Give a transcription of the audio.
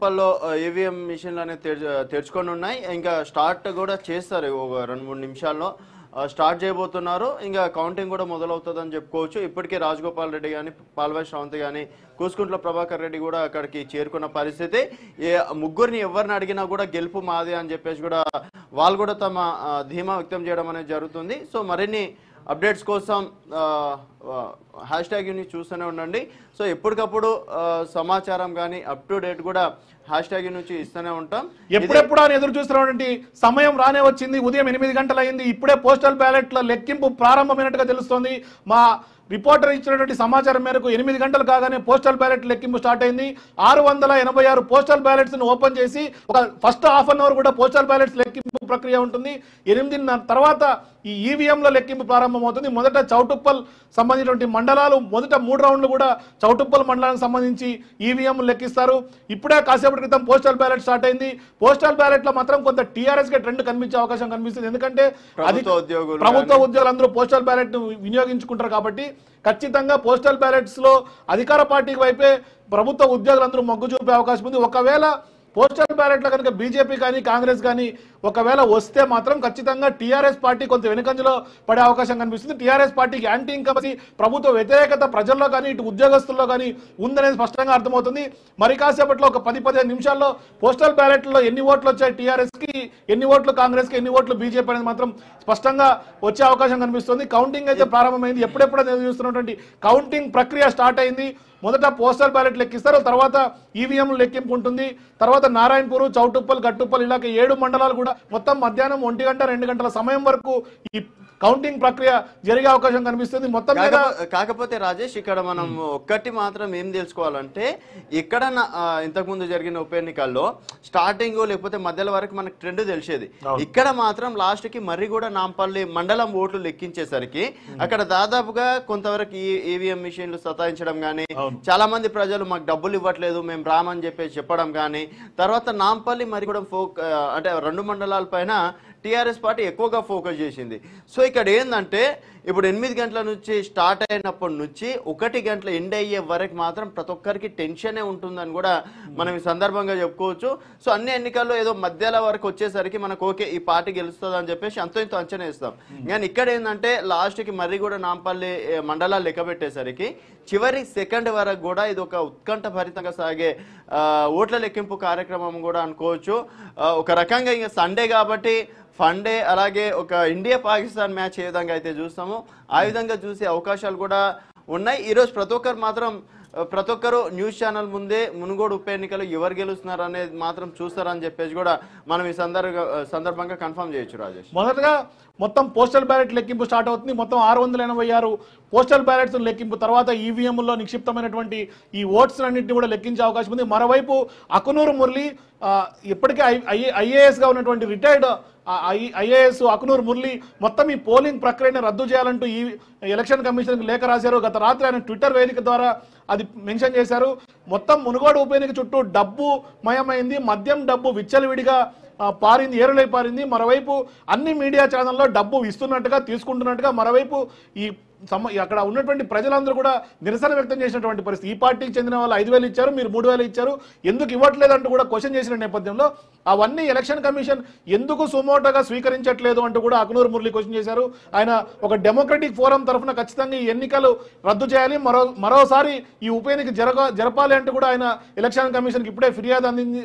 లోపల ఈవీఎం మిషన్లు అనేవి తెరుచుకొని ఉన్నాయి ఇంకా స్టార్ట్ కూడా చేస్తారు ఒక రెండు మూడు నిమిషాల్లో స్టార్ట్ చేయబోతున్నారు ఇంకా కౌంటింగ్ కూడా మొదలవుతుందని చెప్పుకోవచ్చు ఇప్పటికే రాజగోపాల్ రెడ్డి కానీ పాల్వాయి శ్రావంత్ కానీ కూసుకుంట్ల ప్రభాకర్ రెడ్డి కూడా అక్కడికి చేరుకున్న పరిస్థితి ఏ ముగ్గురిని ఎవరిని అడిగినా కూడా గెలుపు మాదే అని చెప్పేసి కూడా వాళ్ళు కూడా తమ ధీమా వ్యక్తం చేయడం అనేది జరుగుతుంది సో మరిన్ని అప్డేట్స్ కోసం హ్యాష్ ట్యాగ్ని చూస్తూనే ఉండండి సో ఎప్పటికప్పుడు సమాచారం కానీ అప్ టు డేట్ కూడా హ్యాష్ ట్యాగ్ నుంచి ఇస్తూనే ఉంటాం ఎప్పుడెప్పుడు అని ఎదురు చూస్తున్నటువంటి సమయం రానే వచ్చింది ఉదయం ఎనిమిది అయింది ఇప్పుడే పోస్టల్ బ్యాలెట్ల లెక్కింపు ప్రారంభమైనట్టుగా తెలుస్తోంది మా రిపోర్టర్ ఇచ్చినటువంటి సమాచారం మేరకు ఎనిమిది గంటలు కాగానే పోస్టల్ బ్యాలెట్ లెక్కింపు స్టార్ట్ అయింది ఆరు వందల ఎనభై ఆరు పోస్టల్ బ్యాలెట్స్ ను ఓపెన్ చేసి ఒక ఫస్ట్ హాఫ్ అన్ అవర్ కూడా పోస్టల్ బ్యాలెట్స్ లెక్కింపు ప్రక్రియ ఉంటుంది ఎనిమిదిన్నర తర్వాత ఈ లో లెక్కింపు ప్రారంభమవుతుంది మొదట చౌటుప్పల్ సంబంధించినటువంటి మండలాలు మొదట మూడు రౌండ్లు కూడా చౌటుప్పల్ మండలానికి సంబంధించి ఈవీఎం లెక్కిస్తారు ఇప్పుడే కాసేపు కొద్దిసేపటి క్రితం పోస్టల్ బ్యాలెట్ స్టార్ట్ అయింది పోస్టల్ బ్యాలెట్ లో మాత్రం కొంత టీఆర్ఎస్ కి ట్రెండ్ కనిపించే అవకాశం కనిపిస్తుంది ఎందుకంటే అది ప్రభుత్వ ఉద్యోగులు అందరూ పోస్టల్ బ్యాలెట్ వినియోగించుకుంటారు కాబట్టి ఖచ్చితంగా పోస్టల్ బ్యాలెట్స్ లో అధికార పార్టీకి వైపే ప్రభుత్వ ఉద్యోగులందరూ మొగ్గు చూపే అవకాశం ఉంది ఒకవేళ పోస్టల్ బ్యాలెట్లో కనుక బీజేపీ కానీ కాంగ్రెస్ కానీ ఒకవేళ వస్తే మాత్రం ఖచ్చితంగా టీఆర్ఎస్ పార్టీ కొంత వెనుకంజలో పడే అవకాశం కనిపిస్తుంది టీఆర్ఎస్ పార్టీకి యాంటీ ఇన్కంపసీ ప్రభుత్వ వ్యతిరేకత ప్రజల్లో కానీ ఇటు ఉద్యోగస్తుల్లో కానీ ఉందనేది స్పష్టంగా అర్థమవుతుంది మరి కాసేపట్లో ఒక పది పదిహేను నిమిషాల్లో పోస్టల్ బ్యాలెట్లో ఎన్ని ఓట్లు వచ్చాయి టీఆర్ఎస్కి ఎన్ని ఓట్లు కాంగ్రెస్కి ఎన్ని ఓట్లు బీజేపీ అనేది మాత్రం స్పష్టంగా వచ్చే అవకాశం కనిపిస్తుంది కౌంటింగ్ అయితే ప్రారంభమైంది ఎప్పుడెప్పుడు చూస్తున్నటువంటి కౌంటింగ్ ప్రక్రియ స్టార్ట్ అయింది మొదట పోస్టల్ బ్యాలెట్ లెక్కిస్తారు తర్వాత ఈవీఎం e లెక్కింపు ఉంటుంది తర్వాత నారాయణపూర్ చౌటుప్పల్ గట్టుప్పల్ ఇలాగ ఏడు మండలాలు కూడా మొత్తం మధ్యాహ్నం ఒంటి గంట రెండు గంటల సమయం వరకు ఈ కౌంటింగ్ ప్రక్రియ జరిగే అవకాశం కనిపిస్తుంది మొత్తం కాకపోతే రాజేష్ ఇక్కడ మనం ఒక్కటి మాత్రం ఏం తెలుసుకోవాలంటే ఇక్కడ ఇంతకుముందు జరిగిన ఉప ఎన్నికల్లో స్టార్టింగ్ లేకపోతే మధ్యలో వరకు మనకు ట్రెండ్ తెలిసేది ఇక్కడ మాత్రం లాస్ట్ కి కూడా నాంపల్లి మండలం ఓట్లు లెక్కించేసరికి అక్కడ దాదాపుగా కొంతవరకు ఈవీఎం e మిషన్లు సతాయించడం కానీ చాలా మంది ప్రజలు మాకు డబ్బులు ఇవ్వట్లేదు మేము రామని చెప్పేసి చెప్పడం కానీ తర్వాత నాంపల్లి మరి కూడా ఫోక్ అంటే రెండు మండలాల పైన టీఆర్ఎస్ పార్టీ ఎక్కువగా ఫోకస్ చేసింది సో ఇక్కడ ఏంటంటే ఇప్పుడు ఎనిమిది గంటల నుంచి స్టార్ట్ అయినప్పటి నుంచి ఒకటి గంటల ఎండ్ అయ్యే వరకు మాత్రం ప్రతి ఒక్కరికి టెన్షనే ఉంటుందని కూడా మనం ఈ సందర్భంగా చెప్పుకోవచ్చు సో అన్ని ఎన్నికల్లో ఏదో మధ్యాల వరకు వచ్చేసరికి మనకు ఓకే ఈ పార్టీ గెలుస్తుంది అని చెప్పేసి అంత ఇంత అంచనా ఇస్తాం కానీ ఇక్కడ ఏంటంటే లాస్ట్కి కూడా నాంపల్లి మండలాలు లెక్క పెట్టేసరికి చివరి సెకండ్ వరకు కూడా ఇది ఒక ఉత్కంఠభరితంగా సాగే ఓట్ల లెక్కింపు కార్యక్రమం కూడా అనుకోవచ్చు ఒక రకంగా ఇంకా సండే కాబట్టి ఫండే అలాగే ఒక ఇండియా పాకిస్తాన్ మ్యాచ్ ఏ విధంగా అయితే చూస్తామో ఆ hmm. విధంగా చూసే అవకాశాలు కూడా ఉన్నాయి ఈరోజు ప్రతి ఒక్కరు మాత్రం ప్రతి ఒక్కరు న్యూస్ ఛానల్ ముందే మునుగోడు ఉప ఎన్నికలు ఎవరు గెలుస్తున్నారు అనేది మాత్రం చూస్తారని చెప్పేసి కూడా మనం ఈ సందర్భ సందర్భంగా కన్ఫర్మ్ చేయొచ్చు రాజేష్ మొదటగా మొత్తం పోస్టల్ బ్యాలెట్ లెక్కింపు స్టార్ట్ అవుతుంది మొత్తం ఆరు వందల ఎనభై ఆరు పోస్టల్ బ్యాలెట్స్ లెక్కింపు తర్వాత ఈవీఎంలో e నిక్షిప్తమైనటువంటి ఈ ఓట్స్ అన్నింటినీ కూడా లెక్కించే అవకాశం ఉంది మరోవైపు అకునూరు మురళి ఇప్పటికే ఐ ఐఏఎస్గా ఉన్నటువంటి రిటైర్డ్ ఐఏఎస్ అకునూర్ మురళి మొత్తం ఈ పోలింగ్ ప్రక్రియను రద్దు చేయాలంటూ ఈ ఎలక్షన్ కమిషన్కి లేఖ రాశారు గత రాత్రి ఆయన ట్విట్టర్ వేదిక ద్వారా అది మెన్షన్ చేశారు మొత్తం మునుగోడు ఉప ఎన్నిక చుట్టూ డబ్బు మయమైంది మద్యం డబ్బు విచ్చలవిడిగా పారింది ఏరులై పారింది మరోవైపు అన్ని మీడియా ఛానల్లో డబ్బు ఇస్తున్నట్టుగా తీసుకుంటున్నట్టుగా మరోవైపు ఈ అక్కడ ఉన్నటువంటి ప్రజలందరూ కూడా నిరసన వ్యక్తం చేసినటువంటి పరిస్థితి ఈ పార్టీకి చెందిన వాళ్ళు ఐదు వేలు ఇచ్చారు మీరు మూడు వేలు ఇచ్చారు ఎందుకు ఇవ్వట్లేదు అంటూ కూడా క్వశ్చన్ చేసిన నేపథ్యంలో అవన్నీ ఎలక్షన్ కమిషన్ ఎందుకు సుమోటగా స్వీకరించట్లేదు అంటూ కూడా అకనూరు మురళి క్వశ్చన్ చేశారు ఆయన ఒక డెమోక్రటిక్ ఫోరం తరఫున ఖచ్చితంగా ఈ ఎన్నికలు రద్దు చేయాలి మరో మరోసారి ఈ ఉప ఎన్నిక జరపాలి అంటూ కూడా ఆయన ఎలక్షన్ కమిషన్కి ఇప్పుడే ఫిర్యాదు అందింది